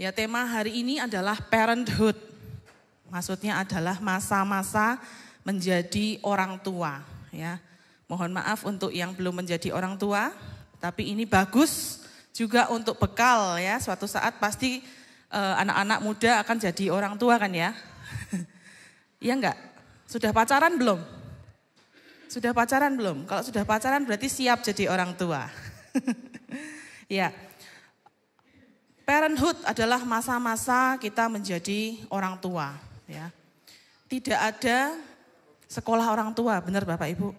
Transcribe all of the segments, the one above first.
Ya tema hari ini adalah parenthood. Maksudnya adalah masa-masa menjadi orang tua. Ya, mohon maaf untuk yang belum menjadi orang tua, tapi ini bagus juga untuk bekal ya. Suatu saat pasti eh, anak-anak muda akan jadi orang tua kan ya. Iya enggak? Sudah pacaran belum? Sudah pacaran belum? Kalau sudah pacaran berarti siap jadi orang tua. ya. Parenthood adalah masa-masa kita menjadi orang tua. Ya. Tidak ada sekolah orang tua, benar Bapak Ibu?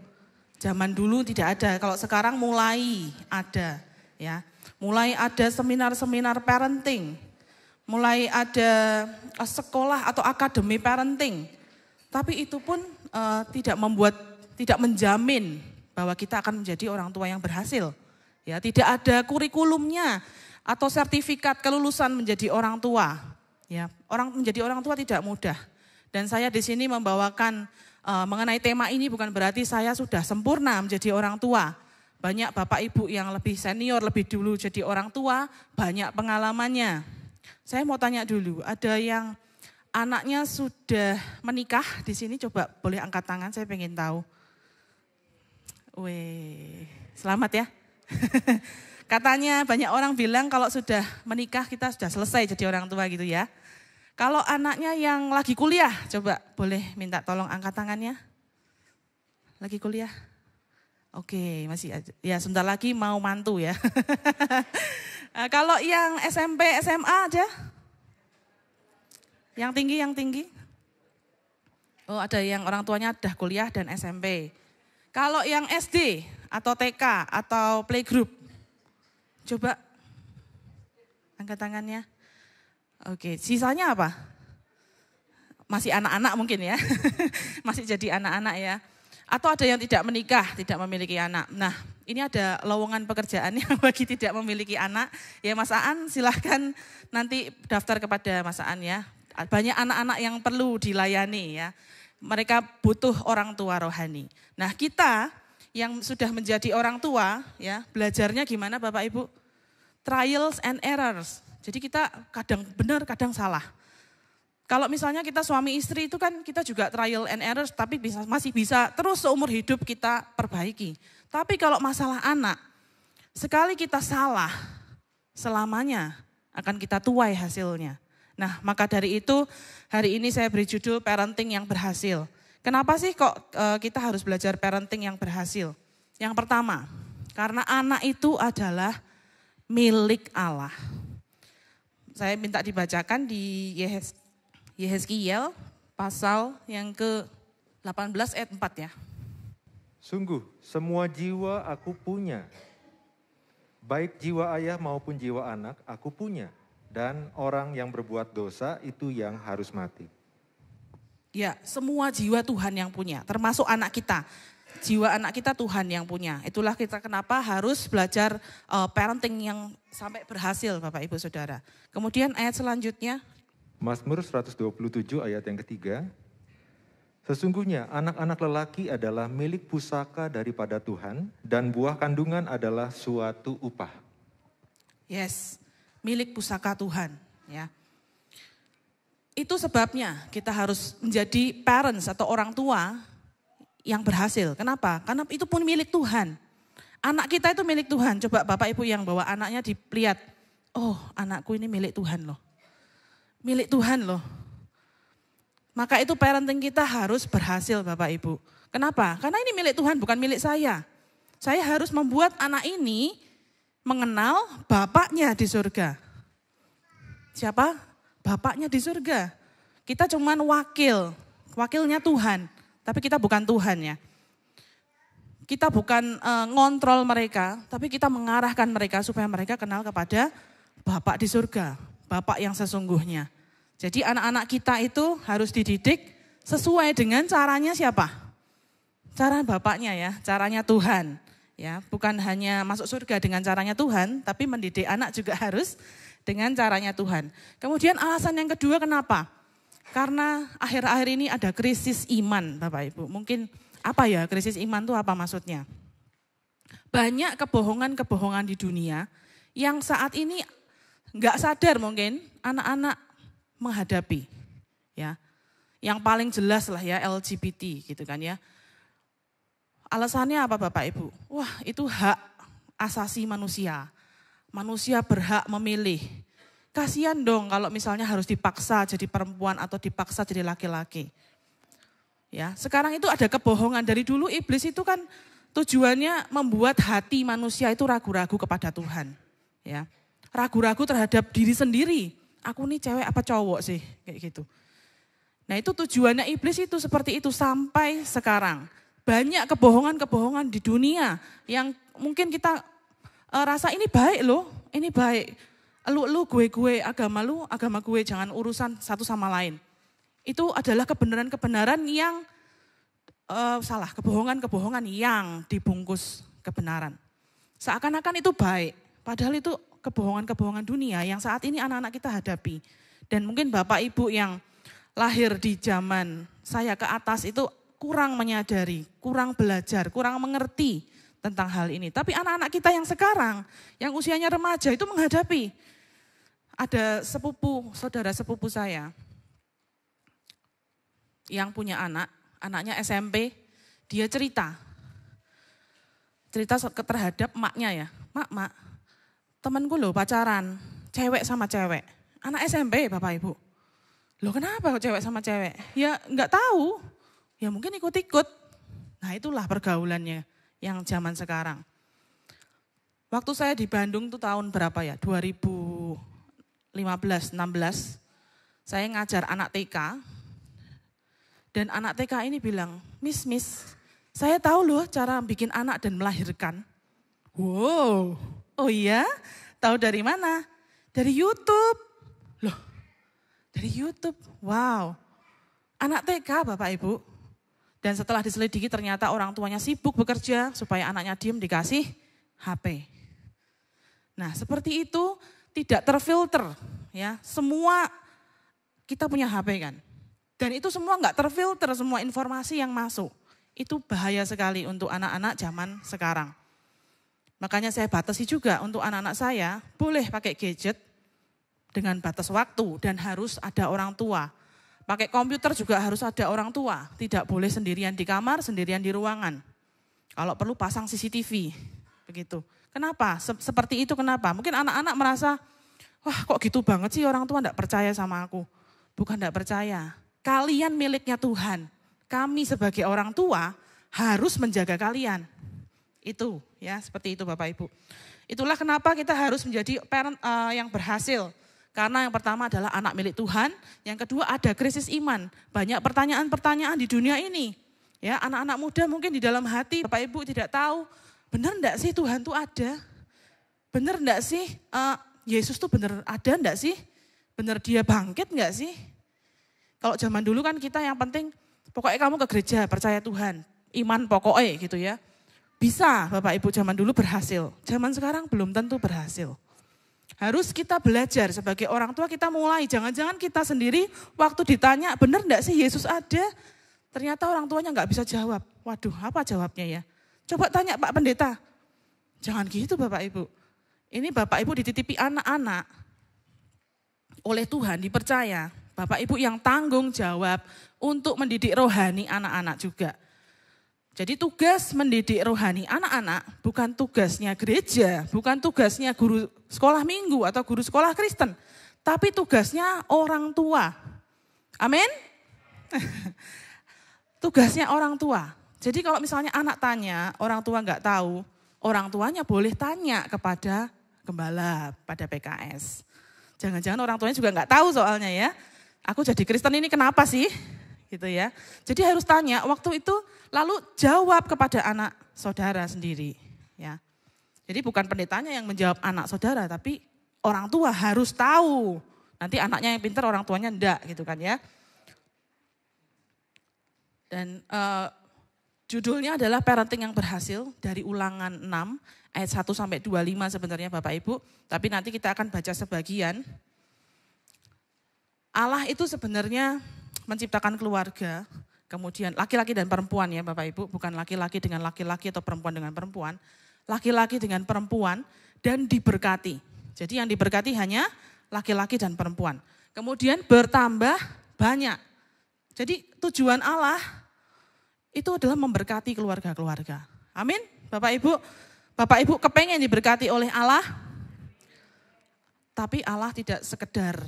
Zaman dulu tidak ada, kalau sekarang mulai ada. ya Mulai ada seminar-seminar parenting, mulai ada eh, sekolah atau akademi parenting. Tapi itu pun uh, tidak membuat, tidak menjamin bahwa kita akan menjadi orang tua yang berhasil. Ya, tidak ada kurikulumnya, atau sertifikat kelulusan menjadi orang tua. Ya, orang menjadi orang tua tidak mudah. Dan saya di sini membawakan uh, mengenai tema ini bukan berarti saya sudah sempurna menjadi orang tua. Banyak bapak ibu yang lebih senior, lebih dulu jadi orang tua, banyak pengalamannya. Saya mau tanya dulu, ada yang anaknya sudah menikah di sini? Coba boleh angkat tangan, saya pengen tahu. Weh, selamat ya. Katanya banyak orang bilang kalau sudah menikah kita sudah selesai jadi orang tua gitu ya. Kalau anaknya yang lagi kuliah, coba boleh minta tolong angkat tangannya? Lagi kuliah? Oke, masih aja. Ya sebentar lagi mau mantu ya. nah, kalau yang SMP, SMA aja? Yang tinggi, yang tinggi? Oh ada yang orang tuanya dah kuliah dan SMP. Kalau yang SD atau TK atau playgroup? Coba angkat tangannya. Oke, sisanya apa? Masih anak-anak mungkin ya. Masih jadi anak-anak ya. Atau ada yang tidak menikah, tidak memiliki anak. Nah, ini ada lowongan pekerjaan yang bagi tidak memiliki anak. Ya Mas Aan silahkan nanti daftar kepada Mas Aan ya. Banyak anak-anak yang perlu dilayani ya. Mereka butuh orang tua rohani. Nah kita yang sudah menjadi orang tua, ya belajarnya gimana Bapak Ibu? Trials and errors. Jadi kita kadang benar, kadang salah. Kalau misalnya kita suami istri itu kan kita juga trial and error, tapi bisa, masih bisa terus seumur hidup kita perbaiki. Tapi kalau masalah anak, sekali kita salah, selamanya akan kita tuai hasilnya. Nah, maka dari itu hari ini saya beri judul parenting yang berhasil. Kenapa sih kok eh, kita harus belajar parenting yang berhasil? Yang pertama, karena anak itu adalah milik Allah. Saya minta dibacakan di Yehes, Yehezkiel pasal yang ke-18 ayat 4 ya. Sungguh semua jiwa aku punya. Baik jiwa ayah maupun jiwa anak aku punya. Dan orang yang berbuat dosa itu yang harus mati. Ya, semua jiwa Tuhan yang punya, termasuk anak kita. Jiwa anak kita Tuhan yang punya. Itulah kita kenapa harus belajar uh, parenting yang sampai berhasil Bapak Ibu Saudara. Kemudian ayat selanjutnya. Mazmur 127 ayat yang ketiga. Sesungguhnya anak-anak lelaki adalah milik pusaka daripada Tuhan dan buah kandungan adalah suatu upah. Yes, milik pusaka Tuhan, ya. Itu sebabnya kita harus menjadi parents atau orang tua yang berhasil. Kenapa? Karena itu pun milik Tuhan. Anak kita itu milik Tuhan. Coba Bapak Ibu yang bawa anaknya dilihat. Oh anakku ini milik Tuhan loh. Milik Tuhan loh. Maka itu parenting kita harus berhasil Bapak Ibu. Kenapa? Karena ini milik Tuhan bukan milik saya. Saya harus membuat anak ini mengenal bapaknya di surga. Siapa? bapaknya di surga. Kita cuman wakil, wakilnya Tuhan, tapi kita bukan Tuhan ya. Kita bukan e, ngontrol mereka, tapi kita mengarahkan mereka supaya mereka kenal kepada Bapak di surga, Bapak yang sesungguhnya. Jadi anak-anak kita itu harus dididik sesuai dengan caranya siapa? Cara Bapaknya ya, caranya Tuhan. Ya, bukan hanya masuk surga dengan caranya Tuhan, tapi mendidik anak juga harus dengan caranya Tuhan. Kemudian alasan yang kedua kenapa? Karena akhir-akhir ini ada krisis iman Bapak Ibu. Mungkin apa ya krisis iman itu apa maksudnya? Banyak kebohongan-kebohongan di dunia yang saat ini nggak sadar mungkin anak-anak menghadapi ya yang paling jelas lah ya LGBT gitu kan ya alasannya apa bapak ibu wah itu hak asasi manusia manusia berhak memilih. Kasihan dong kalau misalnya harus dipaksa jadi perempuan atau dipaksa jadi laki-laki. Ya, sekarang itu ada kebohongan dari dulu iblis itu kan tujuannya membuat hati manusia itu ragu-ragu kepada Tuhan. Ya. Ragu-ragu terhadap diri sendiri. Aku nih cewek apa cowok sih kayak gitu. Nah, itu tujuannya iblis itu seperti itu sampai sekarang. Banyak kebohongan-kebohongan di dunia yang mungkin kita E, rasa ini baik loh, ini baik. Lu, lu, gue, gue, agama lu, agama gue, jangan urusan satu sama lain. Itu adalah kebenaran-kebenaran yang uh, salah, kebohongan-kebohongan yang dibungkus kebenaran. Seakan-akan itu baik, padahal itu kebohongan-kebohongan dunia yang saat ini anak-anak kita hadapi. Dan mungkin Bapak Ibu yang lahir di zaman saya ke atas itu kurang menyadari, kurang belajar, kurang mengerti tentang hal ini. Tapi anak-anak kita yang sekarang, yang usianya remaja itu menghadapi. Ada sepupu, saudara sepupu saya yang punya anak, anaknya SMP, dia cerita. Cerita terhadap maknya ya. Mak, mak, temanku loh pacaran, cewek sama cewek. Anak SMP Bapak Ibu. Loh kenapa cewek sama cewek? Ya nggak tahu. Ya mungkin ikut-ikut. Nah itulah pergaulannya yang zaman sekarang. Waktu saya di Bandung itu tahun berapa ya? 2015, 16. Saya ngajar anak TK. Dan anak TK ini bilang, "Miss, miss, saya tahu loh cara bikin anak dan melahirkan." Wow. Oh iya? Tahu dari mana? Dari YouTube. Loh. Dari YouTube. Wow. Anak TK Bapak Ibu. Dan setelah diselidiki ternyata orang tuanya sibuk bekerja supaya anaknya diem dikasih HP. Nah seperti itu tidak terfilter ya semua kita punya HP kan. Dan itu semua nggak terfilter semua informasi yang masuk. Itu bahaya sekali untuk anak-anak zaman sekarang. Makanya saya batasi juga untuk anak-anak saya boleh pakai gadget dengan batas waktu dan harus ada orang tua Pakai komputer juga harus ada orang tua, tidak boleh sendirian di kamar, sendirian di ruangan. Kalau perlu pasang CCTV, begitu. Kenapa? Seperti itu kenapa? Mungkin anak-anak merasa, wah kok gitu banget sih orang tua tidak percaya sama aku. Bukan tidak percaya, kalian miliknya Tuhan. Kami sebagai orang tua harus menjaga kalian. Itu ya seperti itu Bapak Ibu. Itulah kenapa kita harus menjadi parent uh, yang berhasil karena yang pertama adalah anak milik Tuhan, yang kedua ada krisis iman. Banyak pertanyaan-pertanyaan di dunia ini. Ya, anak-anak muda mungkin di dalam hati Bapak Ibu tidak tahu, benar enggak sih Tuhan itu ada? Benar enggak sih uh, Yesus tuh benar ada enggak sih? Benar dia bangkit enggak sih? Kalau zaman dulu kan kita yang penting pokoknya kamu ke gereja percaya Tuhan, iman pokoknya gitu ya. Bisa Bapak Ibu zaman dulu berhasil, zaman sekarang belum tentu berhasil. Harus kita belajar sebagai orang tua kita mulai. Jangan-jangan kita sendiri waktu ditanya benar enggak sih Yesus ada? Ternyata orang tuanya nggak bisa jawab. Waduh apa jawabnya ya? Coba tanya Pak Pendeta. Jangan gitu Bapak Ibu. Ini Bapak Ibu dititipi anak-anak oleh Tuhan dipercaya. Bapak Ibu yang tanggung jawab untuk mendidik rohani anak-anak juga. Jadi tugas mendidik rohani anak-anak bukan tugasnya gereja, bukan tugasnya guru sekolah minggu atau guru sekolah Kristen, tapi tugasnya orang tua. Amin? tugasnya orang tua. Jadi kalau misalnya anak tanya, orang tua nggak tahu, orang tuanya boleh tanya kepada gembala, pada PKS. Jangan-jangan orang tuanya juga nggak tahu soalnya ya. Aku jadi Kristen ini kenapa sih? Gitu ya. Jadi harus tanya, waktu itu Lalu jawab kepada anak saudara sendiri. Ya. Jadi bukan pendetanya yang menjawab anak saudara, tapi orang tua harus tahu. Nanti anaknya yang pintar, orang tuanya enggak gitu kan ya. Dan uh, judulnya adalah parenting yang berhasil dari ulangan 6 ayat 1 sampai 25 sebenarnya Bapak Ibu, tapi nanti kita akan baca sebagian. Allah itu sebenarnya menciptakan keluarga Kemudian laki-laki dan perempuan ya Bapak Ibu, bukan laki-laki dengan laki-laki atau perempuan dengan perempuan. Laki-laki dengan perempuan dan diberkati. Jadi yang diberkati hanya laki-laki dan perempuan. Kemudian bertambah banyak. Jadi tujuan Allah itu adalah memberkati keluarga-keluarga. Amin. Bapak Ibu, Bapak Ibu kepengen diberkati oleh Allah, tapi Allah tidak sekedar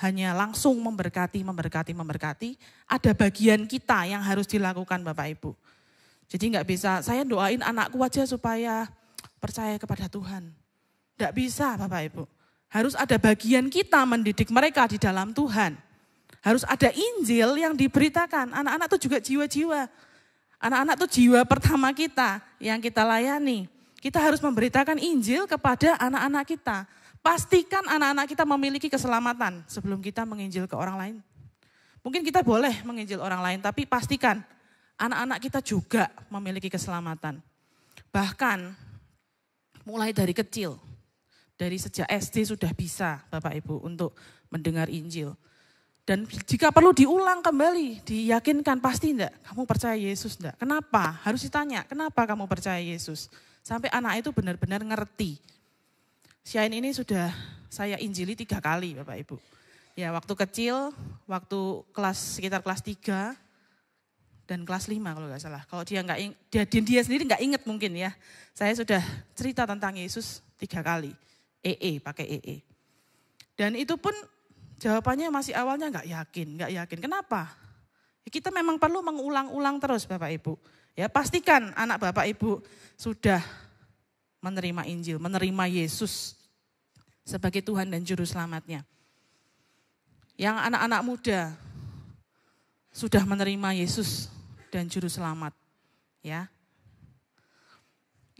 hanya langsung memberkati, memberkati, memberkati, ada bagian kita yang harus dilakukan Bapak Ibu. Jadi nggak bisa, saya doain anakku aja supaya percaya kepada Tuhan. Nggak bisa Bapak Ibu. Harus ada bagian kita mendidik mereka di dalam Tuhan. Harus ada Injil yang diberitakan. Anak-anak itu juga jiwa-jiwa. Anak-anak itu jiwa pertama kita yang kita layani. Kita harus memberitakan Injil kepada anak-anak kita Pastikan anak-anak kita memiliki keselamatan sebelum kita menginjil ke orang lain. Mungkin kita boleh menginjil orang lain, tapi pastikan anak-anak kita juga memiliki keselamatan. Bahkan mulai dari kecil, dari sejak SD sudah bisa Bapak Ibu untuk mendengar Injil. Dan jika perlu diulang kembali, diyakinkan pasti enggak, kamu percaya Yesus enggak? Kenapa? Harus ditanya, kenapa kamu percaya Yesus? Sampai anak itu benar-benar ngerti Syain ini sudah saya injili tiga kali Bapak Ibu. Ya waktu kecil, waktu kelas sekitar kelas tiga dan kelas lima kalau nggak salah. Kalau dia nggak dia, dia sendiri nggak inget mungkin ya. Saya sudah cerita tentang Yesus tiga kali. EE, e, pakai EE. E. Dan itu pun jawabannya masih awalnya nggak yakin, nggak yakin. Kenapa? Ya, kita memang perlu mengulang-ulang terus Bapak Ibu. Ya pastikan anak Bapak Ibu sudah menerima Injil, menerima Yesus sebagai Tuhan dan Juru Selamatnya. Yang anak-anak muda sudah menerima Yesus dan Juru Selamat. Ya,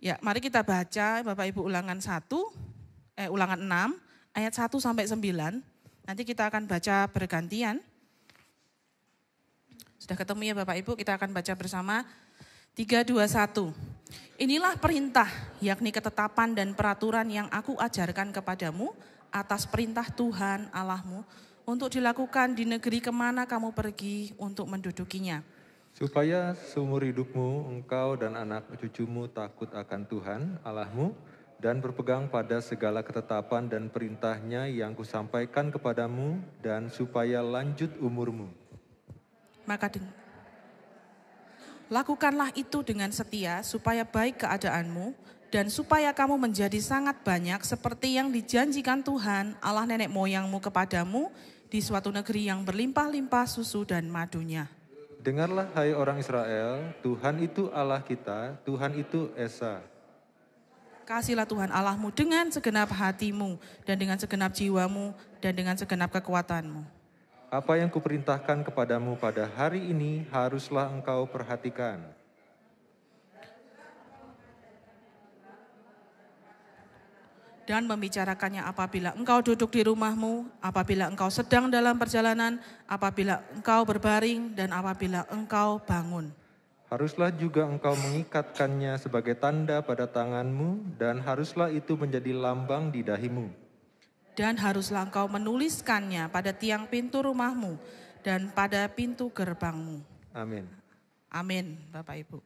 ya mari kita baca Bapak Ibu ulangan 1, eh, ulangan 6, ayat 1 sampai 9. Nanti kita akan baca bergantian. Sudah ketemu ya Bapak Ibu, kita akan baca bersama. 3, 2, 1. Inilah perintah, yakni ketetapan dan peraturan yang aku ajarkan kepadamu atas perintah Tuhan Allahmu untuk dilakukan di negeri kemana kamu pergi untuk mendudukinya. Supaya seumur hidupmu engkau dan anak cucumu takut akan Tuhan Allahmu dan berpegang pada segala ketetapan dan perintahnya yang kusampaikan kepadamu dan supaya lanjut umurmu. Maka Lakukanlah itu dengan setia supaya baik keadaanmu dan supaya kamu menjadi sangat banyak seperti yang dijanjikan Tuhan Allah nenek moyangmu kepadamu di suatu negeri yang berlimpah-limpah susu dan madunya. Dengarlah hai orang Israel, Tuhan itu Allah kita, Tuhan itu Esa. Kasihlah Tuhan Allahmu dengan segenap hatimu dan dengan segenap jiwamu dan dengan segenap kekuatanmu apa yang kuperintahkan kepadamu pada hari ini haruslah engkau perhatikan. Dan membicarakannya apabila engkau duduk di rumahmu, apabila engkau sedang dalam perjalanan, apabila engkau berbaring, dan apabila engkau bangun. Haruslah juga engkau mengikatkannya sebagai tanda pada tanganmu, dan haruslah itu menjadi lambang di dahimu dan haruslah engkau menuliskannya pada tiang pintu rumahmu dan pada pintu gerbangmu. Amin. Amin, Bapak Ibu.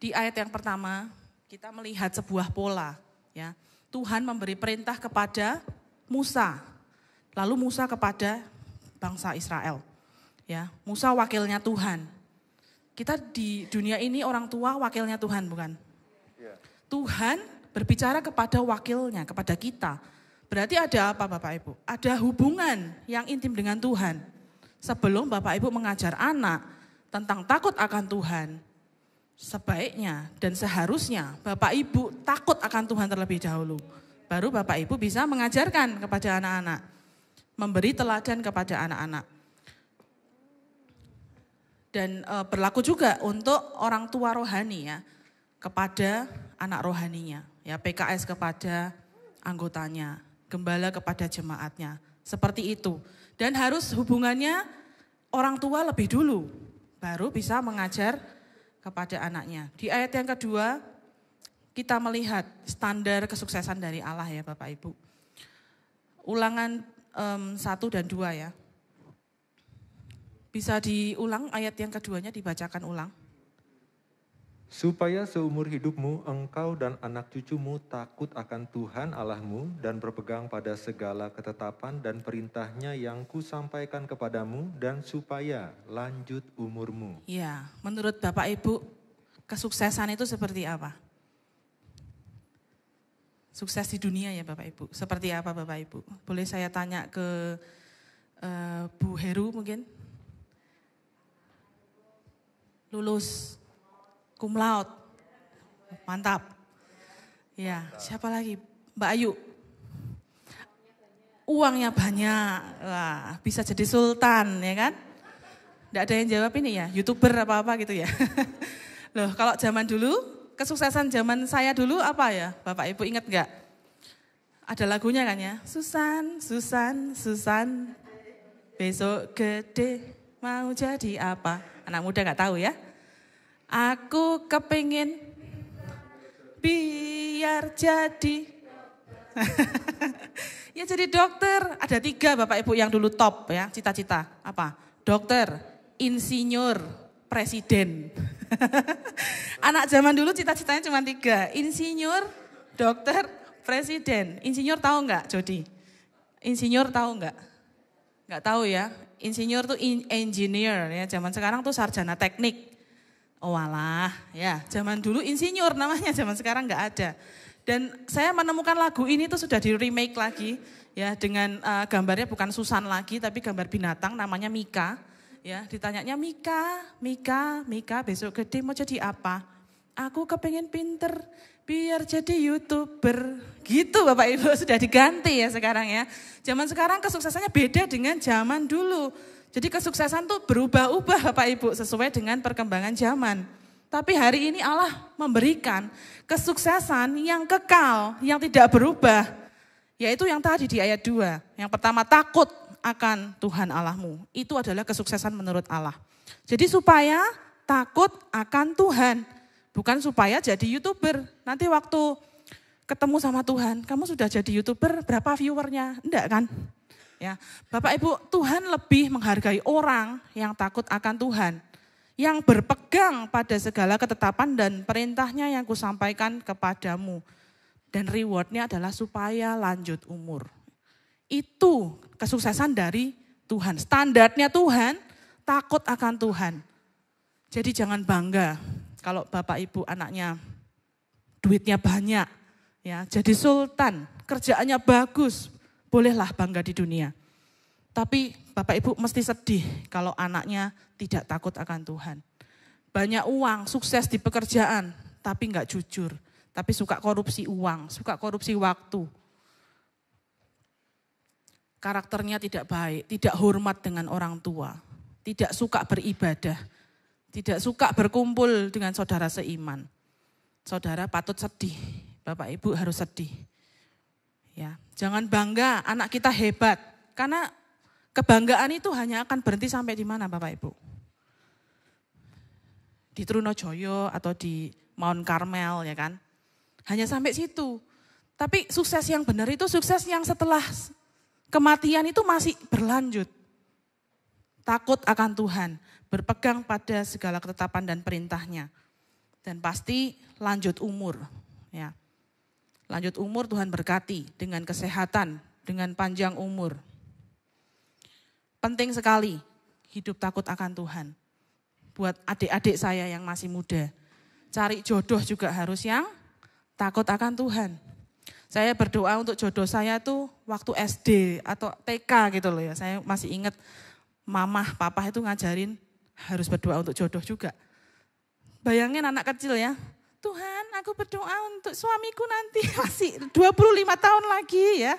Di ayat yang pertama, kita melihat sebuah pola, ya. Tuhan memberi perintah kepada Musa. Lalu Musa kepada bangsa Israel. Ya, Musa wakilnya Tuhan. Kita di dunia ini orang tua wakilnya Tuhan, bukan? Iya. Tuhan berbicara kepada wakilnya, kepada kita Berarti ada apa Bapak Ibu? Ada hubungan yang intim dengan Tuhan. Sebelum Bapak Ibu mengajar anak tentang takut akan Tuhan, sebaiknya dan seharusnya Bapak Ibu takut akan Tuhan terlebih dahulu. Baru Bapak Ibu bisa mengajarkan kepada anak-anak, memberi teladan kepada anak-anak. Dan e, berlaku juga untuk orang tua rohani ya, kepada anak rohaninya, ya PKS kepada anggotanya gembala kepada jemaatnya. Seperti itu. Dan harus hubungannya orang tua lebih dulu. Baru bisa mengajar kepada anaknya. Di ayat yang kedua, kita melihat standar kesuksesan dari Allah ya Bapak Ibu. Ulangan um, satu dan dua ya. Bisa diulang ayat yang keduanya dibacakan ulang supaya seumur hidupmu engkau dan anak cucumu takut akan Tuhan Allahmu dan berpegang pada segala ketetapan dan perintahnya yang kusampaikan kepadamu dan supaya lanjut umurmu. Ya, menurut Bapak Ibu, kesuksesan itu seperti apa? Sukses di dunia ya Bapak Ibu. Seperti apa Bapak Ibu? Boleh saya tanya ke uh, Bu Heru mungkin? Lulus Kumlaot, laut. Mantap. Ya, siapa lagi? Mbak Ayu. Uangnya banyak. Wah, bisa jadi sultan, ya kan? Tidak ada yang jawab ini ya, YouTuber apa-apa gitu ya. Loh, kalau zaman dulu, kesuksesan zaman saya dulu apa ya? Bapak Ibu ingat nggak? Ada lagunya kan ya? Susan, Susan, Susan, besok gede mau jadi apa? Anak muda nggak tahu ya? Aku kepingin biar jadi. ya jadi dokter. Ada tiga bapak ibu yang dulu top ya cita-cita. Apa? Dokter, insinyur, presiden. Anak zaman dulu cita-citanya cuma tiga. Insinyur, dokter, presiden. Insinyur tahu nggak Jody? Insinyur tahu nggak? Nggak tahu ya. Insinyur tuh engineer ya. Zaman sekarang tuh sarjana teknik Oh walah, ya zaman dulu insinyur namanya, zaman sekarang nggak ada. Dan saya menemukan lagu ini tuh sudah di remake lagi, ya dengan uh, gambarnya bukan Susan lagi, tapi gambar binatang namanya Mika. Ya, ditanyanya Mika, Mika, Mika besok gede mau jadi apa? Aku kepengen pinter, biar jadi youtuber gitu bapak ibu sudah diganti ya sekarang ya zaman sekarang kesuksesannya beda dengan zaman dulu jadi kesuksesan tuh berubah-ubah Bapak Ibu sesuai dengan perkembangan zaman. Tapi hari ini Allah memberikan kesuksesan yang kekal, yang tidak berubah. Yaitu yang tadi di ayat 2. Yang pertama takut akan Tuhan Allahmu. Itu adalah kesuksesan menurut Allah. Jadi supaya takut akan Tuhan. Bukan supaya jadi youtuber. Nanti waktu ketemu sama Tuhan, kamu sudah jadi youtuber berapa viewernya? Enggak kan? Ya, Bapak Ibu, Tuhan lebih menghargai orang yang takut akan Tuhan, yang berpegang pada segala ketetapan dan perintahnya yang kusampaikan kepadamu. Dan rewardnya adalah supaya lanjut umur. Itu kesuksesan dari Tuhan. Standarnya Tuhan, takut akan Tuhan. Jadi jangan bangga kalau Bapak Ibu anaknya duitnya banyak, ya jadi sultan, kerjaannya bagus, bolehlah bangga di dunia. Tapi Bapak Ibu mesti sedih kalau anaknya tidak takut akan Tuhan. Banyak uang, sukses di pekerjaan, tapi enggak jujur. Tapi suka korupsi uang, suka korupsi waktu. Karakternya tidak baik, tidak hormat dengan orang tua. Tidak suka beribadah, tidak suka berkumpul dengan saudara seiman. Saudara patut sedih, Bapak Ibu harus sedih. Ya, Jangan bangga anak kita hebat. Karena kebanggaan itu hanya akan berhenti sampai di mana Bapak Ibu? Di Trunojoyo atau di Mount Carmel ya kan? Hanya sampai situ. Tapi sukses yang benar itu sukses yang setelah kematian itu masih berlanjut. Takut akan Tuhan, berpegang pada segala ketetapan dan perintahnya. Dan pasti lanjut umur. Ya. Lanjut umur Tuhan berkati dengan kesehatan, dengan panjang umur. Penting sekali hidup takut akan Tuhan. Buat adik-adik saya yang masih muda. Cari jodoh juga harus yang takut akan Tuhan. Saya berdoa untuk jodoh saya tuh waktu SD atau TK gitu loh ya. Saya masih ingat mamah papa itu ngajarin harus berdoa untuk jodoh juga. Bayangin anak kecil ya, Tuhan aku berdoa untuk suamiku nanti masih 25 tahun lagi ya.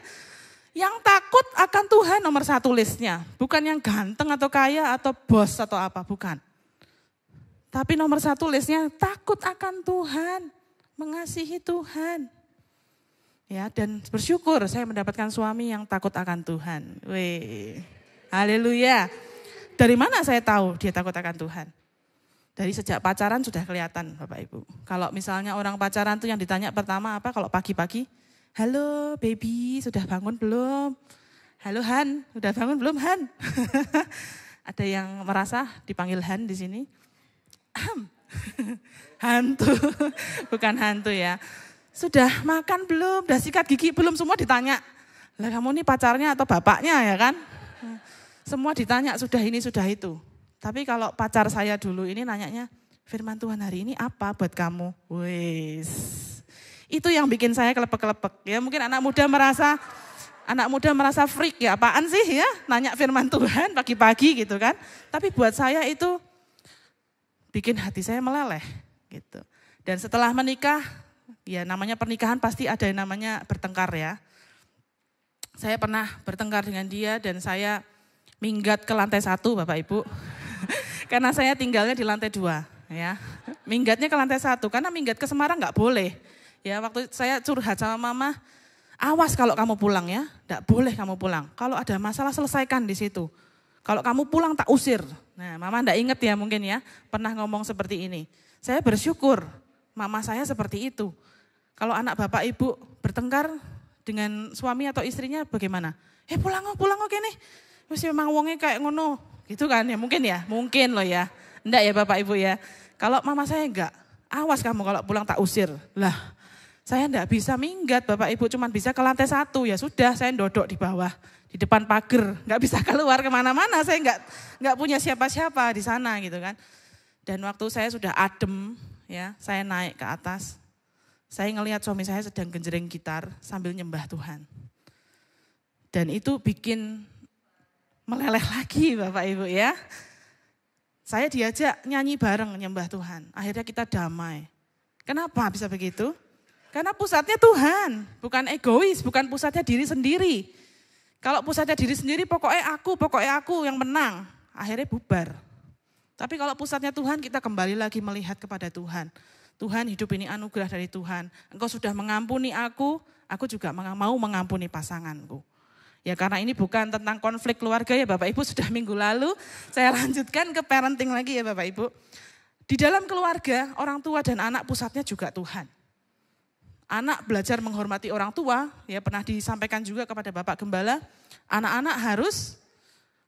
Yang takut akan Tuhan nomor satu listnya. Bukan yang ganteng atau kaya atau bos atau apa, bukan. Tapi nomor satu listnya takut akan Tuhan, mengasihi Tuhan. Ya, dan bersyukur saya mendapatkan suami yang takut akan Tuhan. Weh. Haleluya. Dari mana saya tahu dia takut akan Tuhan? Dari sejak pacaran sudah kelihatan Bapak Ibu. Kalau misalnya orang pacaran tuh yang ditanya pertama apa kalau pagi-pagi, halo baby sudah bangun belum? Halo Han, sudah bangun belum Han? Ada yang merasa dipanggil Han di sini? hantu, bukan hantu ya. Sudah makan belum? Sudah sikat gigi belum? Semua ditanya. Lah kamu ini pacarnya atau bapaknya ya kan? Semua ditanya sudah ini sudah itu. Tapi kalau pacar saya dulu ini nanyanya, firman Tuhan hari ini apa buat kamu? Wes. Itu yang bikin saya kelepek-kelepek. Ya mungkin anak muda merasa anak muda merasa freak ya apaan sih ya nanya firman Tuhan pagi-pagi gitu kan. Tapi buat saya itu bikin hati saya meleleh gitu. Dan setelah menikah, ya namanya pernikahan pasti ada yang namanya bertengkar ya. Saya pernah bertengkar dengan dia dan saya minggat ke lantai satu Bapak Ibu karena saya tinggalnya di lantai dua. Ya. Minggatnya ke lantai satu, karena minggat ke Semarang nggak boleh. Ya, waktu saya curhat sama mama, awas kalau kamu pulang ya, nggak boleh kamu pulang. Kalau ada masalah selesaikan di situ. Kalau kamu pulang tak usir. Nah, mama nggak inget ya mungkin ya, pernah ngomong seperti ini. Saya bersyukur mama saya seperti itu. Kalau anak bapak ibu bertengkar dengan suami atau istrinya bagaimana? Eh pulang oh, pulang oke oh, nih wis memang ya wongnya kayak ngono. Gitu kan ya mungkin ya, mungkin loh ya. Enggak ya Bapak Ibu ya. Kalau mama saya enggak, awas kamu kalau pulang tak usir. Lah, saya enggak bisa minggat Bapak Ibu, cuman bisa ke lantai satu. Ya sudah, saya dodok di bawah, di depan pagar. Enggak bisa keluar kemana-mana, saya enggak, enggak punya siapa-siapa di sana gitu kan. Dan waktu saya sudah adem, ya saya naik ke atas. Saya ngelihat suami saya sedang genjering gitar sambil nyembah Tuhan. Dan itu bikin meleleh lagi Bapak Ibu ya. Saya diajak nyanyi bareng nyembah Tuhan. Akhirnya kita damai. Kenapa bisa begitu? Karena pusatnya Tuhan, bukan egois, bukan pusatnya diri sendiri. Kalau pusatnya diri sendiri pokoknya aku, pokoknya aku yang menang. Akhirnya bubar. Tapi kalau pusatnya Tuhan kita kembali lagi melihat kepada Tuhan. Tuhan hidup ini anugerah dari Tuhan. Engkau sudah mengampuni aku, aku juga mau mengampuni pasanganku. Ya karena ini bukan tentang konflik keluarga ya Bapak Ibu sudah minggu lalu. Saya lanjutkan ke parenting lagi ya Bapak Ibu. Di dalam keluarga orang tua dan anak pusatnya juga Tuhan. Anak belajar menghormati orang tua, ya pernah disampaikan juga kepada Bapak Gembala, anak-anak harus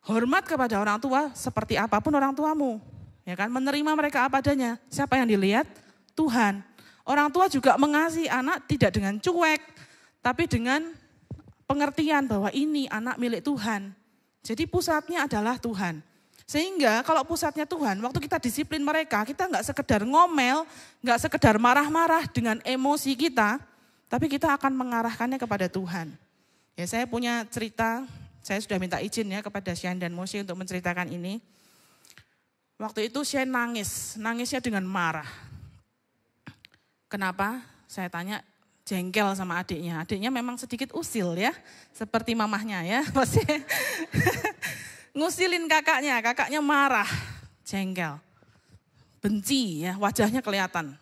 hormat kepada orang tua seperti apapun orang tuamu. Ya kan menerima mereka apa adanya. Siapa yang dilihat? Tuhan. Orang tua juga mengasihi anak tidak dengan cuek, tapi dengan pengertian bahwa ini anak milik Tuhan. Jadi pusatnya adalah Tuhan. Sehingga kalau pusatnya Tuhan, waktu kita disiplin mereka, kita nggak sekedar ngomel, nggak sekedar marah-marah dengan emosi kita, tapi kita akan mengarahkannya kepada Tuhan. Ya, saya punya cerita, saya sudah minta izin ya kepada Sian dan Moshe untuk menceritakan ini. Waktu itu Sian nangis, nangisnya dengan marah. Kenapa? Saya tanya, jengkel sama adiknya. Adiknya memang sedikit usil ya, seperti mamahnya ya. Pasti ngusilin kakaknya, kakaknya marah, jengkel. Benci ya, wajahnya kelihatan.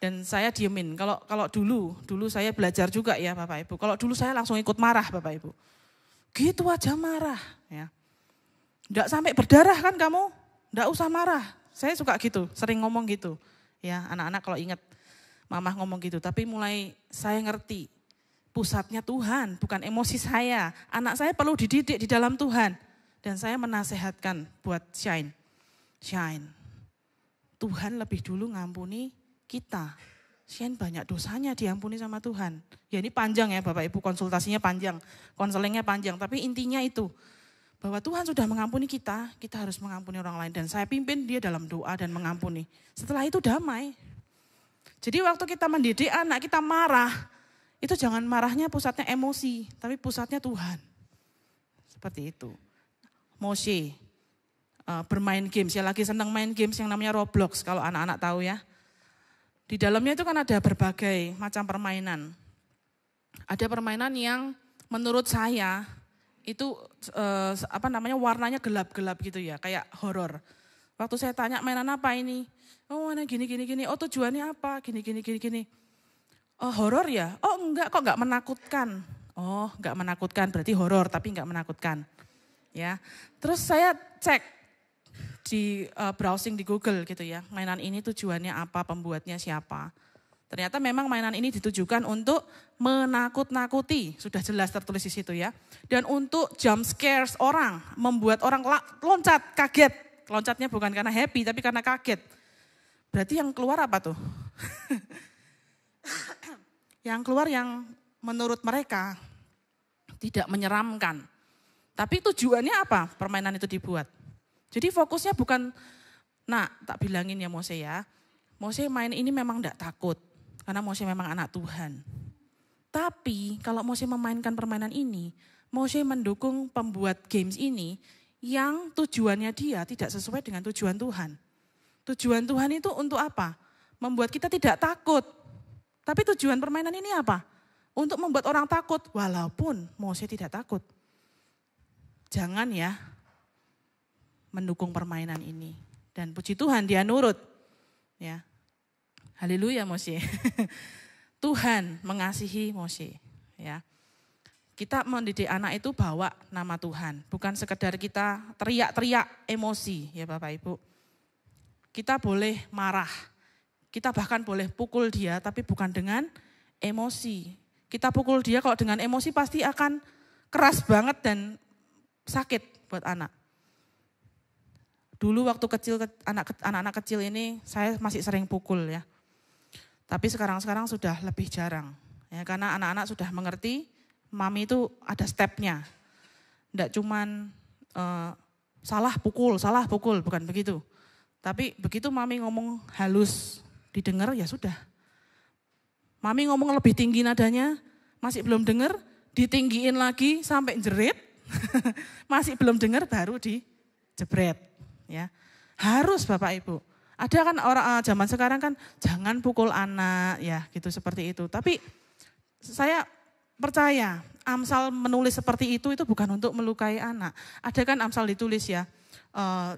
Dan saya diemin, kalau kalau dulu, dulu saya belajar juga ya Bapak Ibu. Kalau dulu saya langsung ikut marah Bapak Ibu. Gitu aja marah ya. Enggak sampai berdarah kan kamu? Enggak usah marah. Saya suka gitu, sering ngomong gitu. Ya, anak-anak kalau ingat Mamah ngomong gitu, tapi mulai saya ngerti. Pusatnya Tuhan, bukan emosi saya. Anak saya perlu dididik di dalam Tuhan. Dan saya menasehatkan buat Shine. Shine, Tuhan lebih dulu ngampuni kita. Shine banyak dosanya diampuni sama Tuhan. Ya ini panjang ya Bapak Ibu, konsultasinya panjang, konselingnya panjang. Tapi intinya itu, bahwa Tuhan sudah mengampuni kita, kita harus mengampuni orang lain. Dan saya pimpin dia dalam doa dan mengampuni. Setelah itu damai, jadi waktu kita mendidik anak kita marah, itu jangan marahnya pusatnya emosi, tapi pusatnya Tuhan. Seperti itu. Moshe uh, bermain games, ya lagi senang main games yang namanya Roblox kalau anak-anak tahu ya. Di dalamnya itu kan ada berbagai macam permainan. Ada permainan yang menurut saya itu uh, apa namanya warnanya gelap-gelap gitu ya, kayak horor. Waktu saya tanya mainan apa ini? oh mana gini gini gini, oh tujuannya apa, gini gini gini gini. Oh horor ya? Oh enggak kok enggak menakutkan. Oh enggak menakutkan berarti horor tapi enggak menakutkan. Ya, terus saya cek di uh, browsing di Google gitu ya, mainan ini tujuannya apa, pembuatnya siapa. Ternyata memang mainan ini ditujukan untuk menakut-nakuti, sudah jelas tertulis di situ ya. Dan untuk jump scares orang, membuat orang loncat, kaget. Loncatnya bukan karena happy tapi karena kaget Berarti yang keluar apa tuh? yang keluar yang menurut mereka tidak menyeramkan. Tapi tujuannya apa permainan itu dibuat? Jadi fokusnya bukan, nak tak bilangin ya Mose ya, Mose main ini memang tidak takut, karena Mose memang anak Tuhan. Tapi kalau Mose memainkan permainan ini, Mose mendukung pembuat games ini yang tujuannya dia tidak sesuai dengan tujuan Tuhan. Tujuan Tuhan itu untuk apa? Membuat kita tidak takut. Tapi tujuan permainan ini apa? Untuk membuat orang takut, walaupun Mose tidak takut. Jangan ya mendukung permainan ini. Dan puji Tuhan dia nurut. Ya. Haleluya Mose. Tuhan mengasihi Mose. Ya kita mendidik anak itu bawa nama Tuhan, bukan sekedar kita teriak-teriak emosi ya Bapak Ibu. Kita boleh marah, kita bahkan boleh pukul dia, tapi bukan dengan emosi. Kita pukul dia kalau dengan emosi pasti akan keras banget dan sakit buat anak. Dulu waktu kecil anak anak kecil ini saya masih sering pukul ya. Tapi sekarang-sekarang sudah lebih jarang. Ya, karena anak-anak sudah mengerti mami itu ada stepnya. Tidak cuman uh, salah pukul, salah pukul, bukan begitu. Tapi begitu mami ngomong halus, didengar ya sudah. Mami ngomong lebih tinggi nadanya, masih belum dengar, ditinggiin lagi sampai jerit. masih belum dengar baru dijebret, ya. Harus Bapak Ibu. Ada kan orang eh, zaman sekarang kan jangan pukul anak ya, gitu seperti itu. Tapi saya percaya Amsal menulis seperti itu itu bukan untuk melukai anak. Ada kan Amsal ditulis ya, eh,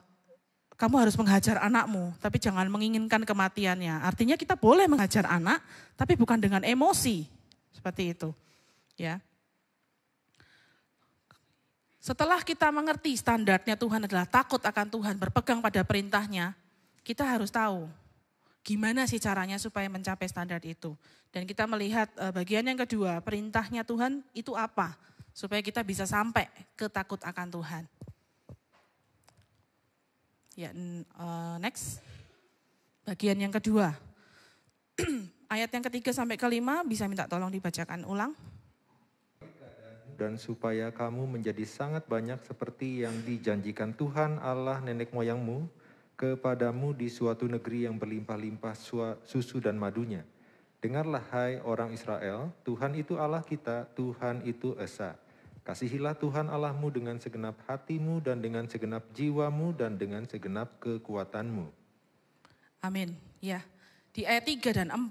kamu harus menghajar anakmu, tapi jangan menginginkan kematiannya. Artinya kita boleh menghajar anak, tapi bukan dengan emosi. Seperti itu. Ya. Setelah kita mengerti standarnya Tuhan adalah takut akan Tuhan, berpegang pada perintahnya, kita harus tahu gimana sih caranya supaya mencapai standar itu. Dan kita melihat eh, bagian yang kedua, perintahnya Tuhan itu apa? Supaya kita bisa sampai ke takut akan Tuhan. Ya, e, next. Bagian yang kedua. Ayat yang ketiga sampai kelima bisa minta tolong dibacakan ulang. Dan supaya kamu menjadi sangat banyak seperti yang dijanjikan Tuhan Allah nenek moyangmu kepadamu di suatu negeri yang berlimpah-limpah susu dan madunya. Dengarlah hai orang Israel, Tuhan itu Allah kita, Tuhan itu Esa. Kasihilah Tuhan Allahmu dengan segenap hatimu dan dengan segenap jiwamu dan dengan segenap kekuatanmu. Amin. Ya. Di ayat 3 dan 4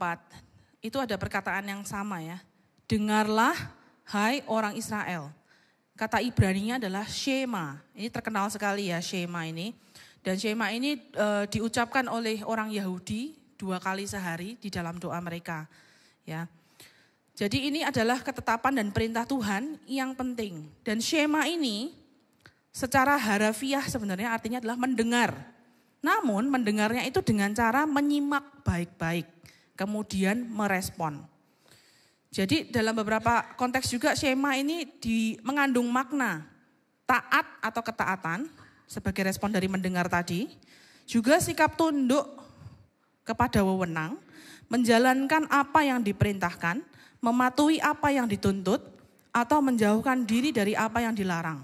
itu ada perkataan yang sama ya. Dengarlah hai orang Israel. Kata Ibrani-nya adalah Shema. Ini terkenal sekali ya Shema ini. Dan Shema ini e, diucapkan oleh orang Yahudi dua kali sehari di dalam doa mereka. Ya. Jadi ini adalah ketetapan dan perintah Tuhan yang penting. Dan Shema ini secara harafiah sebenarnya artinya adalah mendengar. Namun mendengarnya itu dengan cara menyimak baik-baik, kemudian merespon. Jadi dalam beberapa konteks juga Shema ini di, mengandung makna taat atau ketaatan sebagai respon dari mendengar tadi. Juga sikap tunduk kepada wewenang, menjalankan apa yang diperintahkan, mematuhi apa yang dituntut, atau menjauhkan diri dari apa yang dilarang.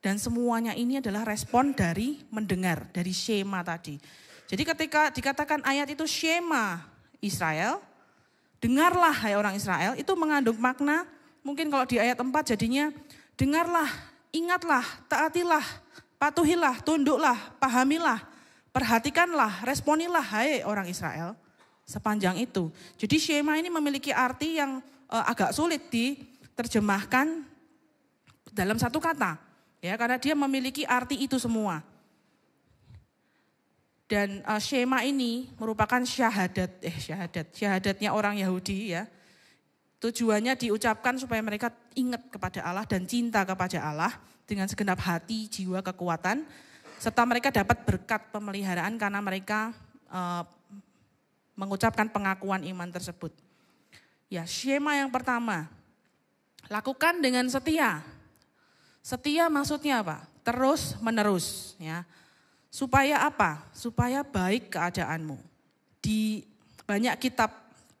Dan semuanya ini adalah respon dari mendengar, dari Shema tadi. Jadi ketika dikatakan ayat itu Shema Israel, dengarlah hai orang Israel, itu mengandung makna mungkin kalau di ayat 4 jadinya dengarlah, ingatlah, taatilah, patuhilah, tunduklah, pahamilah, perhatikanlah, responilah hai orang Israel sepanjang itu. Jadi Shema ini memiliki arti yang e, agak sulit diterjemahkan dalam satu kata. Ya, karena dia memiliki arti itu semua. Dan e, Shema ini merupakan syahadat eh syahadat, syahadatnya orang Yahudi ya. Tujuannya diucapkan supaya mereka ingat kepada Allah dan cinta kepada Allah dengan segenap hati, jiwa, kekuatan serta mereka dapat berkat pemeliharaan karena mereka e, mengucapkan pengakuan iman tersebut. Ya, skema yang pertama, lakukan dengan setia. Setia maksudnya apa? Terus menerus, ya. Supaya apa? Supaya baik keadaanmu. Di banyak kitab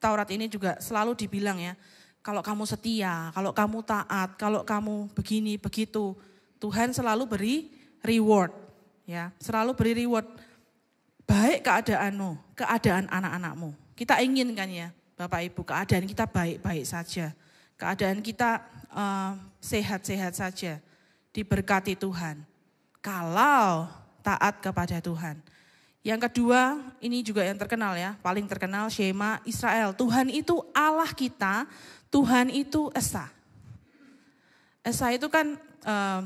Taurat ini juga selalu dibilang ya, kalau kamu setia, kalau kamu taat, kalau kamu begini begitu, Tuhan selalu beri reward, ya, selalu beri reward baik keadaanmu, keadaan anak-anakmu. Kita inginkan ya, Bapak Ibu, keadaan kita baik-baik saja. Keadaan kita eh, sehat-sehat uh, saja, diberkati Tuhan. Kalau taat kepada Tuhan. Yang kedua, ini juga yang terkenal ya, paling terkenal Shema Israel. Tuhan itu Allah kita, Tuhan itu Esa. Esa itu kan uh,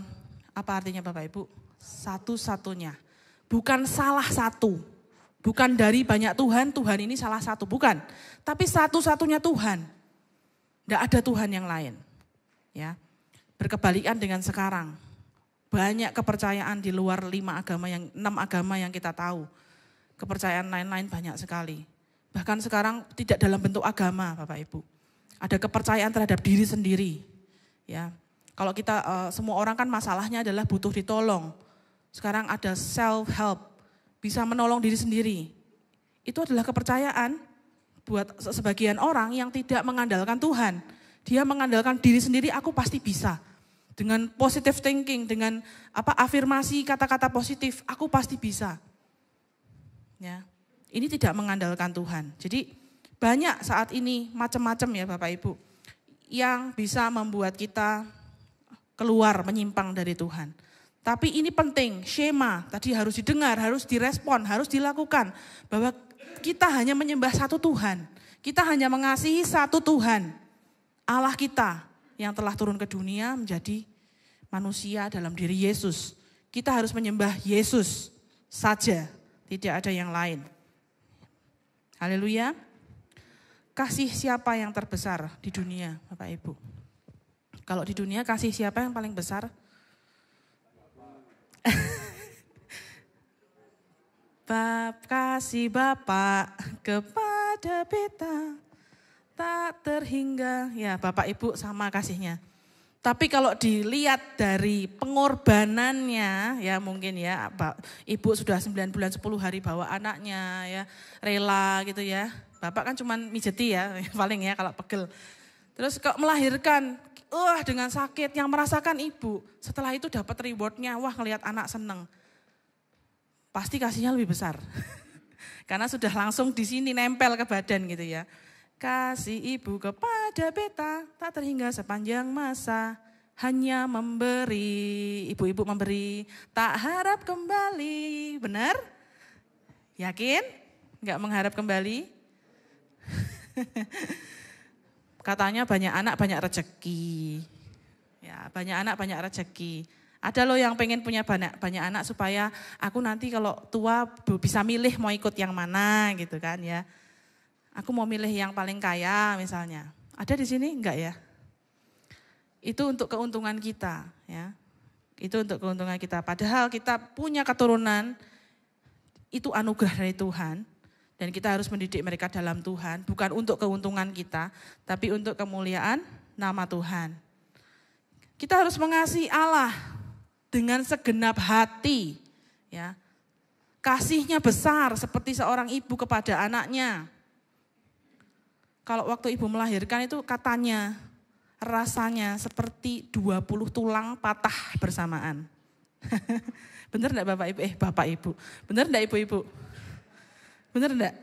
apa artinya Bapak Ibu? Satu-satunya bukan salah satu. Bukan dari banyak Tuhan, Tuhan ini salah satu. Bukan. Tapi satu-satunya Tuhan. Tidak ada Tuhan yang lain. Ya, Berkebalikan dengan sekarang. Banyak kepercayaan di luar lima agama yang enam agama yang kita tahu. Kepercayaan lain-lain banyak sekali. Bahkan sekarang tidak dalam bentuk agama, Bapak Ibu. Ada kepercayaan terhadap diri sendiri. Ya. Kalau kita eh, semua orang kan masalahnya adalah butuh ditolong sekarang ada self help, bisa menolong diri sendiri. Itu adalah kepercayaan buat sebagian orang yang tidak mengandalkan Tuhan. Dia mengandalkan diri sendiri, aku pasti bisa. Dengan positive thinking, dengan apa afirmasi kata-kata positif, aku pasti bisa. Ya. Ini tidak mengandalkan Tuhan. Jadi banyak saat ini macam-macam ya Bapak Ibu yang bisa membuat kita keluar menyimpang dari Tuhan. Tapi ini penting, Shema tadi harus didengar, harus direspon, harus dilakukan. Bahwa kita hanya menyembah satu Tuhan. Kita hanya mengasihi satu Tuhan. Allah kita yang telah turun ke dunia menjadi manusia dalam diri Yesus. Kita harus menyembah Yesus saja, tidak ada yang lain. Haleluya. Kasih siapa yang terbesar di dunia, Bapak Ibu? Kalau di dunia kasih siapa yang paling besar? Bab kasih Bapak kepada beta tak terhingga. Ya Bapak Ibu sama kasihnya. Tapi kalau dilihat dari pengorbanannya ya mungkin ya Pak Ibu sudah 9 bulan 10 hari bawa anaknya ya rela gitu ya. Bapak kan cuman mijeti ya paling ya kalau pegel. Terus kok melahirkan wah dengan sakit yang merasakan ibu. Setelah itu dapat rewardnya, wah ngelihat anak seneng. Pasti kasihnya lebih besar. Karena sudah langsung di sini nempel ke badan gitu ya. Kasih ibu kepada beta tak terhingga sepanjang masa. Hanya memberi, ibu-ibu memberi, tak harap kembali. Benar? Yakin? nggak mengharap kembali? Katanya banyak anak banyak rezeki. Ya, banyak anak banyak rezeki. Ada loh yang pengen punya banyak banyak anak supaya aku nanti kalau tua bisa milih mau ikut yang mana gitu kan ya. Aku mau milih yang paling kaya misalnya. Ada di sini enggak ya? Itu untuk keuntungan kita ya. Itu untuk keuntungan kita. Padahal kita punya keturunan itu anugerah dari Tuhan dan kita harus mendidik mereka dalam Tuhan, bukan untuk keuntungan kita, tapi untuk kemuliaan nama Tuhan. Kita harus mengasihi Allah dengan segenap hati, ya. Kasihnya besar seperti seorang ibu kepada anaknya. Kalau waktu ibu melahirkan itu katanya rasanya seperti 20 tulang patah bersamaan. Bener enggak Bapak Ibu? Eh Bapak Ibu. Bener enggak Ibu-Ibu? Bener enggak?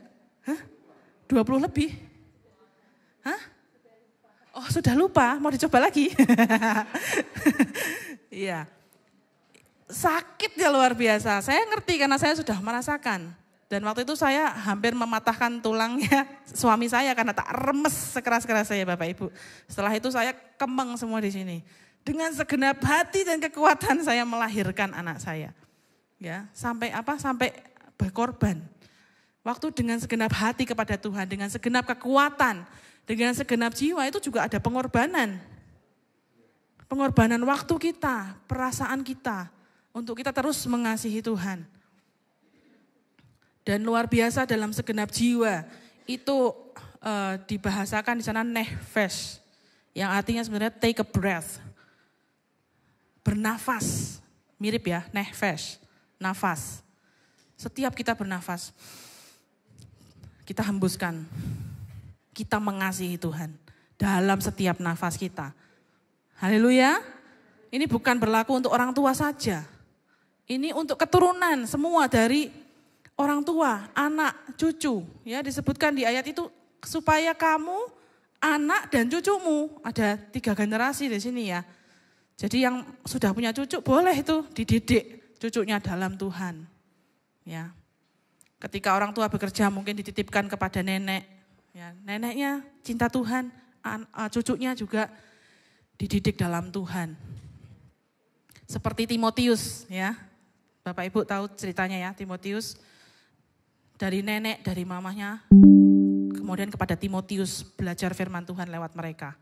Hah? 20 lebih? Hah? Oh sudah lupa, mau dicoba lagi? Iya. Sakit ya luar biasa. Saya ngerti karena saya sudah merasakan. Dan waktu itu saya hampir mematahkan tulangnya suami saya karena tak remes sekeras-keras saya Bapak Ibu. Setelah itu saya kembang semua di sini. Dengan segenap hati dan kekuatan saya melahirkan anak saya. Ya, sampai apa? Sampai berkorban. Waktu dengan segenap hati kepada Tuhan, dengan segenap kekuatan, dengan segenap jiwa itu juga ada pengorbanan. Pengorbanan waktu kita, perasaan kita, untuk kita terus mengasihi Tuhan. Dan luar biasa dalam segenap jiwa, itu e, dibahasakan di sana nefes, yang artinya sebenarnya take a breath, bernafas, mirip ya, nefes, nafas. Setiap kita bernafas, kita hembuskan. Kita mengasihi Tuhan dalam setiap nafas kita. Haleluya. Ini bukan berlaku untuk orang tua saja. Ini untuk keturunan semua dari orang tua, anak, cucu. Ya disebutkan di ayat itu supaya kamu anak dan cucumu ada tiga generasi di sini ya. Jadi yang sudah punya cucu boleh itu dididik cucunya dalam Tuhan. Ya, Ketika orang tua bekerja mungkin dititipkan kepada nenek. Ya, neneknya cinta Tuhan, e, cucunya juga dididik dalam Tuhan. Seperti Timotius ya. Bapak Ibu tahu ceritanya ya, Timotius dari nenek, dari mamahnya, kemudian kepada Timotius belajar firman Tuhan lewat mereka.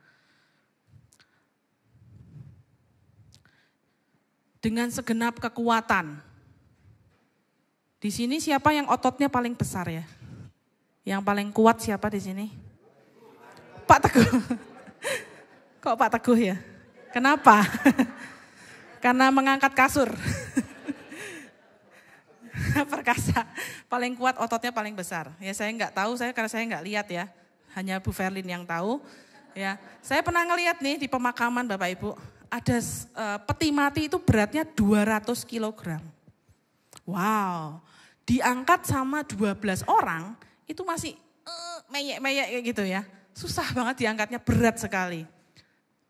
Dengan segenap kekuatan, di sini siapa yang ototnya paling besar ya? Yang paling kuat siapa di sini? Pak Teguh. Kok Pak Teguh ya? Kenapa? Karena mengangkat kasur. Perkasa paling kuat ototnya paling besar. Ya saya nggak tahu saya karena saya nggak lihat ya. Hanya Bu Verlin yang tahu. Ya, saya pernah ngelihat nih di pemakaman Bapak Ibu, ada eh, peti mati itu beratnya 200 kg. Wow, diangkat sama 12 orang itu masih meyak eh, meyek-meyek uh, gitu ya. Susah banget diangkatnya, berat sekali.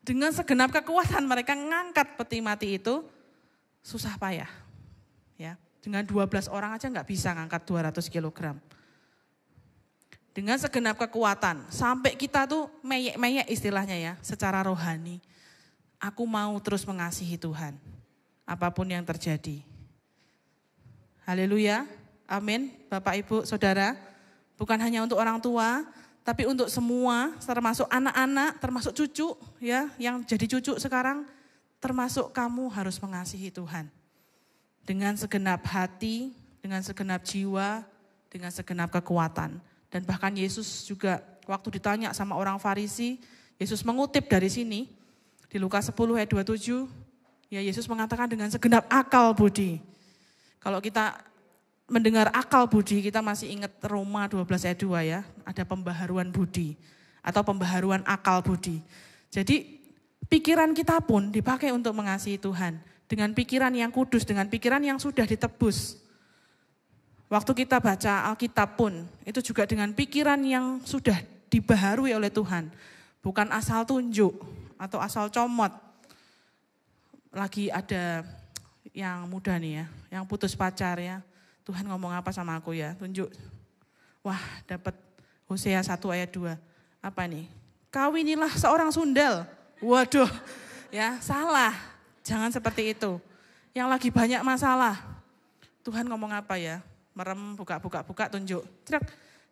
Dengan segenap kekuatan mereka ngangkat peti mati itu susah payah. Ya, dengan 12 orang aja nggak bisa ngangkat 200 kilogram. Dengan segenap kekuatan, sampai kita tuh meyek-meyek istilahnya ya, secara rohani. Aku mau terus mengasihi Tuhan, apapun yang terjadi. Haleluya. Amin. Bapak, Ibu, Saudara. Bukan hanya untuk orang tua, tapi untuk semua, termasuk anak-anak, termasuk cucu, ya, yang jadi cucu sekarang, termasuk kamu harus mengasihi Tuhan. Dengan segenap hati, dengan segenap jiwa, dengan segenap kekuatan. Dan bahkan Yesus juga waktu ditanya sama orang Farisi, Yesus mengutip dari sini, di Lukas 10 ayat 27, ya Yesus mengatakan dengan segenap akal budi. Kalau kita mendengar akal budi, kita masih ingat Roma 12 ayat 2 ya, ada pembaharuan budi atau pembaharuan akal budi. Jadi pikiran kita pun dipakai untuk mengasihi Tuhan dengan pikiran yang kudus, dengan pikiran yang sudah ditebus. Waktu kita baca Alkitab pun itu juga dengan pikiran yang sudah dibaharui oleh Tuhan, bukan asal tunjuk atau asal comot. Lagi ada yang muda nih ya, yang putus pacar ya. Tuhan ngomong apa sama aku ya? Tunjuk. Wah, dapat Hosea 1 ayat 2. Apa nih? Kawinilah seorang sundel, Waduh, ya salah. Jangan seperti itu. Yang lagi banyak masalah. Tuhan ngomong apa ya? Merem, buka-buka-buka, tunjuk. Cerak.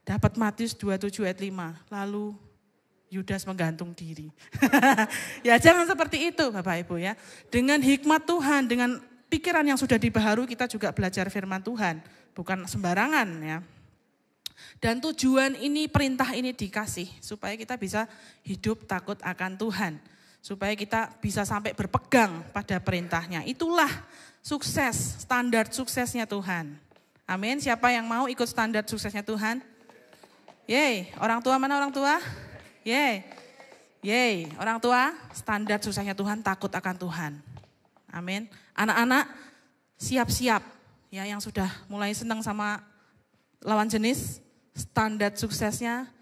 Dapat Matius 27 ayat 5. Lalu Yudas menggantung diri. ya jangan seperti itu Bapak Ibu ya. Dengan hikmat Tuhan, dengan pikiran yang sudah dibaharui kita juga belajar firman Tuhan, bukan sembarangan ya. Dan tujuan ini perintah ini dikasih supaya kita bisa hidup takut akan Tuhan, supaya kita bisa sampai berpegang pada perintahnya. Itulah sukses, standar suksesnya Tuhan. Amin. Siapa yang mau ikut standar suksesnya Tuhan? Yeay, orang tua mana orang tua? Yeay. Yeay, orang tua, standar susahnya Tuhan takut akan Tuhan. Amin. Anak-anak siap-siap ya yang sudah mulai senang sama lawan jenis, standar suksesnya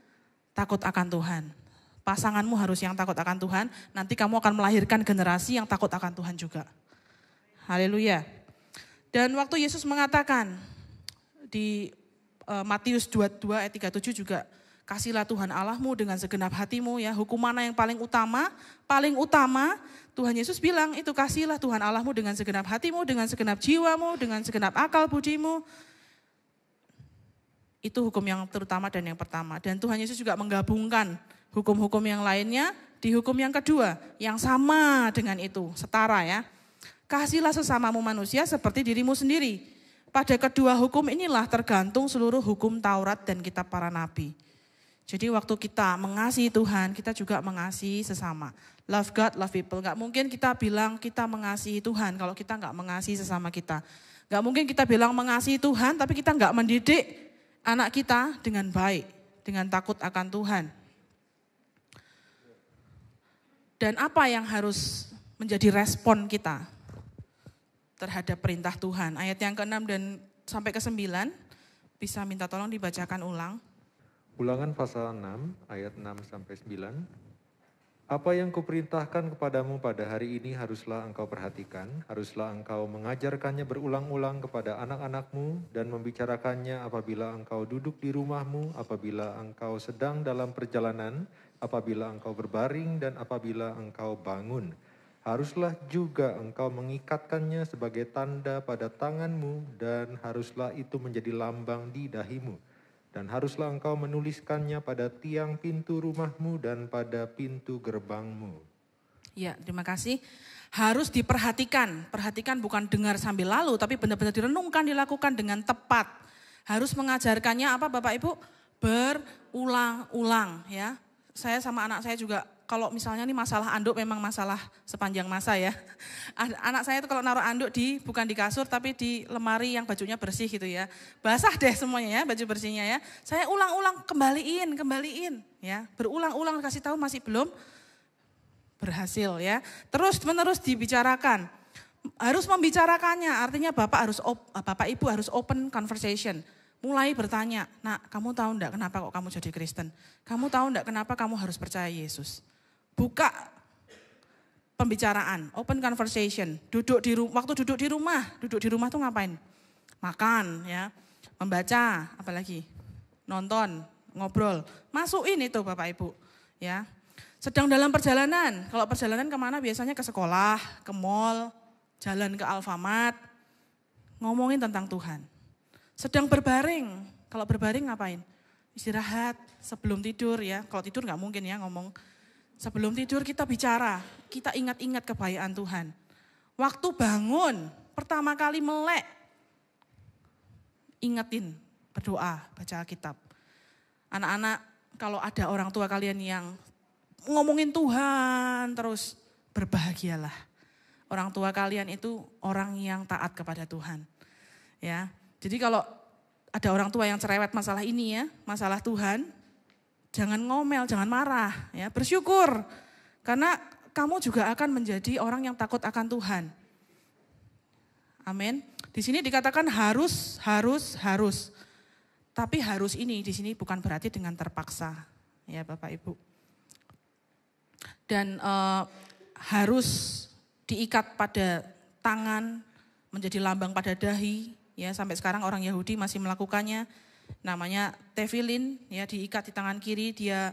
takut akan Tuhan. Pasanganmu harus yang takut akan Tuhan, nanti kamu akan melahirkan generasi yang takut akan Tuhan juga. Haleluya. Dan waktu Yesus mengatakan di eh, Matius 22 ayat 37 juga Kasihlah Tuhan Allahmu dengan segenap hatimu ya. Hukum mana yang paling utama? Paling utama Tuhan Yesus bilang itu kasihlah Tuhan Allahmu dengan segenap hatimu, dengan segenap jiwamu, dengan segenap akal budimu. Itu hukum yang terutama dan yang pertama. Dan Tuhan Yesus juga menggabungkan hukum-hukum yang lainnya di hukum yang kedua yang sama dengan itu, setara ya. Kasihlah sesamamu manusia seperti dirimu sendiri. Pada kedua hukum inilah tergantung seluruh hukum Taurat dan kitab para nabi. Jadi waktu kita mengasihi Tuhan, kita juga mengasihi sesama. Love God, love people. Gak mungkin kita bilang kita mengasihi Tuhan kalau kita gak mengasihi sesama kita. Gak mungkin kita bilang mengasihi Tuhan tapi kita gak mendidik anak kita dengan baik, dengan takut akan Tuhan. Dan apa yang harus menjadi respon kita terhadap perintah Tuhan? Ayat yang ke-6 dan sampai ke-9 bisa minta tolong dibacakan ulang. Ulangan pasal 6 ayat 6 sampai 9. Apa yang kuperintahkan kepadamu pada hari ini haruslah engkau perhatikan, haruslah engkau mengajarkannya berulang-ulang kepada anak-anakmu dan membicarakannya apabila engkau duduk di rumahmu, apabila engkau sedang dalam perjalanan, apabila engkau berbaring dan apabila engkau bangun. Haruslah juga engkau mengikatkannya sebagai tanda pada tanganmu dan haruslah itu menjadi lambang di dahimu.' dan haruslah engkau menuliskannya pada tiang pintu rumahmu dan pada pintu gerbangmu. Ya, terima kasih. Harus diperhatikan. Perhatikan bukan dengar sambil lalu, tapi benar-benar direnungkan, dilakukan dengan tepat. Harus mengajarkannya apa Bapak Ibu? Berulang-ulang ya. Saya sama anak saya juga kalau misalnya ini masalah anduk memang masalah sepanjang masa ya. Anak saya itu kalau naruh anduk di bukan di kasur tapi di lemari yang bajunya bersih gitu ya. Basah deh semuanya ya baju bersihnya ya. Saya ulang-ulang kembaliin, kembaliin ya. Berulang-ulang kasih tahu masih belum berhasil ya. Terus menerus dibicarakan. Harus membicarakannya, artinya Bapak harus eh, Bapak Ibu harus open conversation mulai bertanya, nak kamu tahu enggak kenapa kok kamu jadi Kristen? Kamu tahu enggak kenapa kamu harus percaya Yesus? buka pembicaraan, open conversation, duduk di rumah, waktu duduk di rumah, duduk di rumah tuh ngapain? Makan ya, membaca, apalagi nonton, ngobrol, masukin itu Bapak Ibu ya. Sedang dalam perjalanan, kalau perjalanan kemana biasanya ke sekolah, ke mall, jalan ke Alfamart, ngomongin tentang Tuhan. Sedang berbaring, kalau berbaring ngapain? Istirahat sebelum tidur ya, kalau tidur nggak mungkin ya ngomong Sebelum tidur kita bicara, kita ingat-ingat kebaikan Tuhan. Waktu bangun, pertama kali melek, ingetin, berdoa, baca Alkitab. Anak-anak, kalau ada orang tua kalian yang ngomongin Tuhan terus, berbahagialah. Orang tua kalian itu orang yang taat kepada Tuhan. Ya, jadi kalau ada orang tua yang cerewet masalah ini ya, masalah Tuhan, Jangan ngomel, jangan marah, ya bersyukur. Karena kamu juga akan menjadi orang yang takut akan Tuhan. Amin. Di sini dikatakan harus, harus, harus. Tapi harus ini di sini bukan berarti dengan terpaksa, ya Bapak Ibu. Dan eh, harus diikat pada tangan, menjadi lambang pada dahi, ya sampai sekarang orang Yahudi masih melakukannya namanya tevilin ya diikat di tangan kiri dia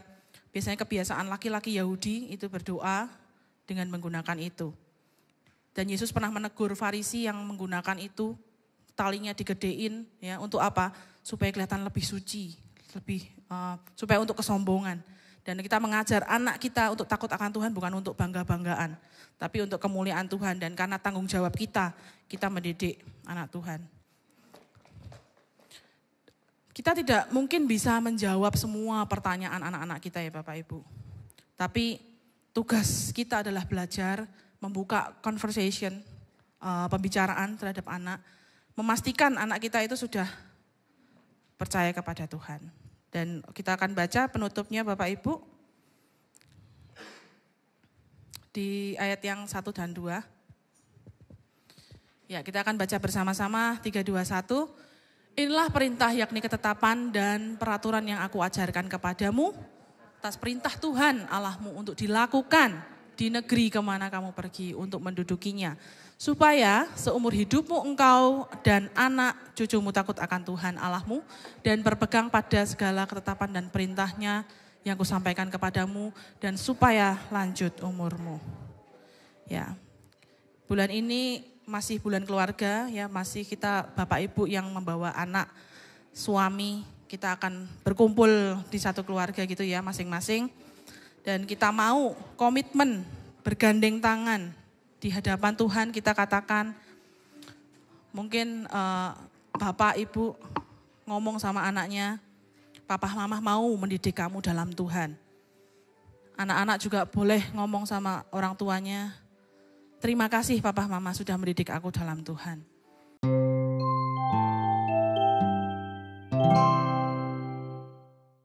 biasanya kebiasaan laki-laki Yahudi itu berdoa dengan menggunakan itu. Dan Yesus pernah menegur Farisi yang menggunakan itu talinya digedein ya untuk apa? Supaya kelihatan lebih suci, lebih uh, supaya untuk kesombongan. Dan kita mengajar anak kita untuk takut akan Tuhan bukan untuk bangga-banggaan, tapi untuk kemuliaan Tuhan dan karena tanggung jawab kita, kita mendidik anak Tuhan. Kita tidak mungkin bisa menjawab semua pertanyaan anak-anak kita ya Bapak Ibu. Tapi tugas kita adalah belajar membuka conversation, uh, pembicaraan terhadap anak, memastikan anak kita itu sudah percaya kepada Tuhan. Dan kita akan baca penutupnya Bapak Ibu di ayat yang 1 dan 2. Ya, kita akan baca bersama-sama 321 Inilah perintah yakni ketetapan dan peraturan yang aku ajarkan kepadamu. Tas perintah Tuhan Allahmu untuk dilakukan di negeri kemana kamu pergi untuk mendudukinya. Supaya seumur hidupmu engkau dan anak cucumu takut akan Tuhan Allahmu dan berpegang pada segala ketetapan dan perintahnya yang kusampaikan kepadamu dan supaya lanjut umurmu. Ya, bulan ini masih bulan keluarga ya masih kita bapak ibu yang membawa anak suami kita akan berkumpul di satu keluarga gitu ya masing-masing dan kita mau komitmen bergandeng tangan di hadapan Tuhan kita katakan mungkin uh, bapak ibu ngomong sama anaknya papa mama mau mendidik kamu dalam Tuhan anak-anak juga boleh ngomong sama orang tuanya Terima kasih Papa Mama sudah mendidik aku dalam Tuhan.